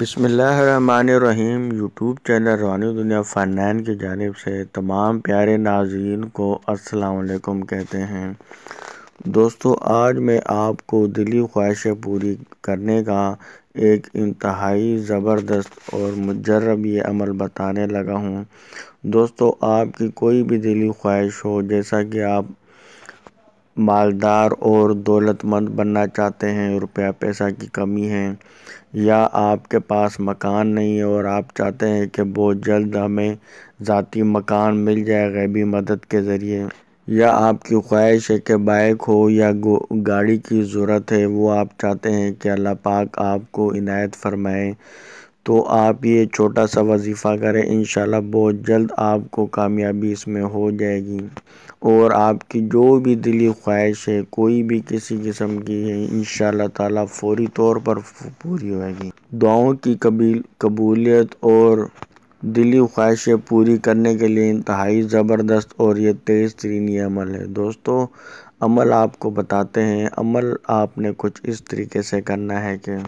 बिसमीम YouTube channel रवानी दुनिया फ़ानैन की जानब से तमाम प्यारे नाजीन को असलकुम कहते हैं दोस्तों आज मैं आपको दिली ख्वाहिशें पूरी करने का एक इंतहाई ज़बरदस्त और मजरब ये अमल बताने लगा हूँ दोस्तों आपकी कोई भी दिली ख्वाहिश हो जैसा कि आप मालदार और दौलतमंद बनना चाहते हैं रुपया पैसा की कमी है या आपके पास मकान नहीं है और आप चाहते हैं कि बहुत जल्द हमें ज़ाती मकान मिल जाए गैबी मदद के ज़रिए या आपकी ख्वाहिश है कि बाइक हो या गाड़ी की ज़रूरत है वो आप चाहते हैं कि अल्लाह पाक आपको इनायत फरमाए तो आप ये छोटा सा वजीफ़ा करें इन बहुत जल्द आपको कामयाबी इसमें हो जाएगी और आपकी जो भी दिली ख्वाहिश है कोई भी किसी किस्म की है इन ताला फौरी तौर पर पूरी होगी दुआओं की कबील कबूलियत और दिली ख्वाहिशें पूरी करने के लिए इंतहाई ज़बरदस्त और ये तेज़ तरीन ये अमल है दोस्तों अमल आपको बताते हैं अमल आपने कुछ इस तरीके से करना है कि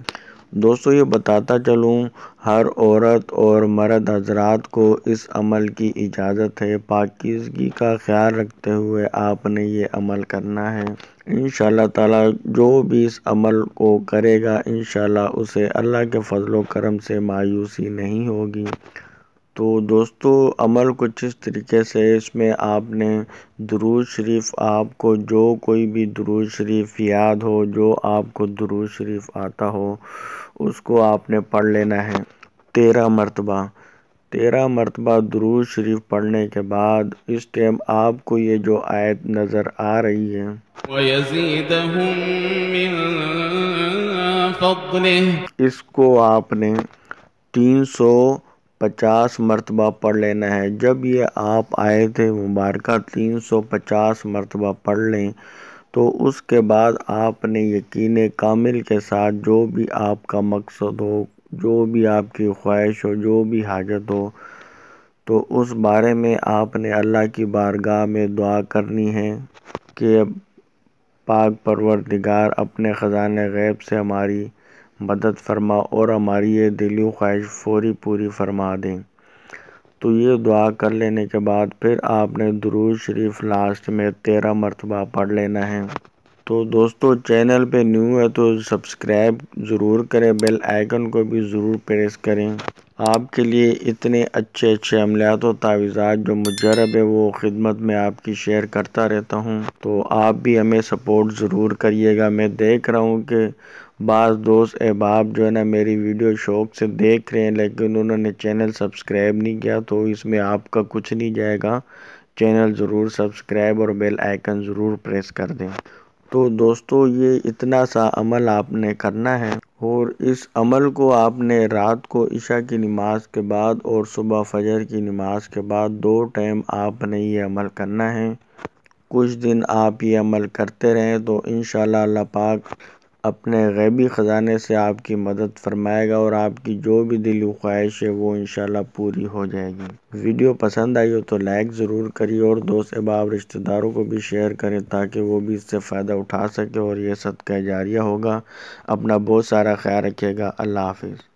दोस्तों ये बताता चलूँ हर औरत और मर्द हजरात को इस अमल की इजाज़त है पाकिज़गी का ख्याल रखते हुए आपने ये अमल करना है इन ताला जो भी इस अमल को करेगा इन उसे अल्लाह के फजलो करम से मायूसी नहीं होगी तो दोस्तों अमल कुछ इस तरीके से इसमें आपने दरुज शरीफ आपको जो कोई भी दरूद शरीफ याद हो जो आपको दरूद शरीफ आता हो उसको आपने पढ़ लेना है तेरह मरतबा तेरह मरतबा दरूद शरीफ पढ़ने के बाद इस टाइम आपको ये जो आयत नज़र आ रही है इसको आपने तीन सौ पचास मरतबा पढ़ लेना है जब ये आप आए थे मुबारक तीन सौ पचास मरतबा पढ़ लें तो उसके बाद आपने यकीन कामिल के साथ जो भी आपका मकसद हो जो भी आपकी ख्वाहिश हो जो भी हाजत हो तो उस बारे में आपने अल्लाह की बारगाह में दुआ करनी है कि पाक परवरदिगार अपने ख़जान गैब से हमारी मदद फरमा और हमारी ये दिली ख्वाहिश फौरी पूरी फरमा दें तो ये दुआ कर लेने के बाद फिर आपने दरूज शरीफ लास्ट में तेरह मरतबा पढ़ लेना है तो दोस्तों चैनल पे न्यू है तो सब्सक्राइब ज़रूर करें बेल आइकन को भी ज़रूर प्रेस करें आपके लिए इतने अच्छे अच्छे अमलियात और तावीज़ात जो मुजरब है वो ख़िदमत में आपकी शेयर करता रहता हूँ तो आप भी हमें सपोर्ट ज़रूर करिएगा मैं देख रहा हूँ कि बाज़ दोस्त अहबाब जो है ना मेरी वीडियो शौक से देख रहे हैं लेकिन उन्होंने चैनल सब्सक्राइब नहीं किया तो इसमें आपका कुछ नहीं जाएगा चैनल ज़रूर सब्सक्राइब और बेल आइकन ज़रूर प्रेस कर दें तो दोस्तों ये इतना सा अमल आपने करना है और इस अमल को आपने रात को इशा की नमाज के बाद और सुबह फजर की नमाज के बाद दो टाइम आपने ये अमल करना है कुछ दिन आप ये अमल करते रहें तो इन अल्लाह पाक अपने गैबी ख़ज़ाने से आपकी मदद फरमाएगा और आपकी जो भी दिली ख्वाहिश है वो इन पूरी हो जाएगी वीडियो पसंद आई हो तो लाइक ज़रूर करिए और दोस्त अहबाब रिश्तेदारों को भी शेयर करें ताकि वो भी इससे फ़ायदा उठा सके और ये सदका जारिया होगा अपना बहुत सारा ख्याल रखिएगा अल्लाह हाफिज़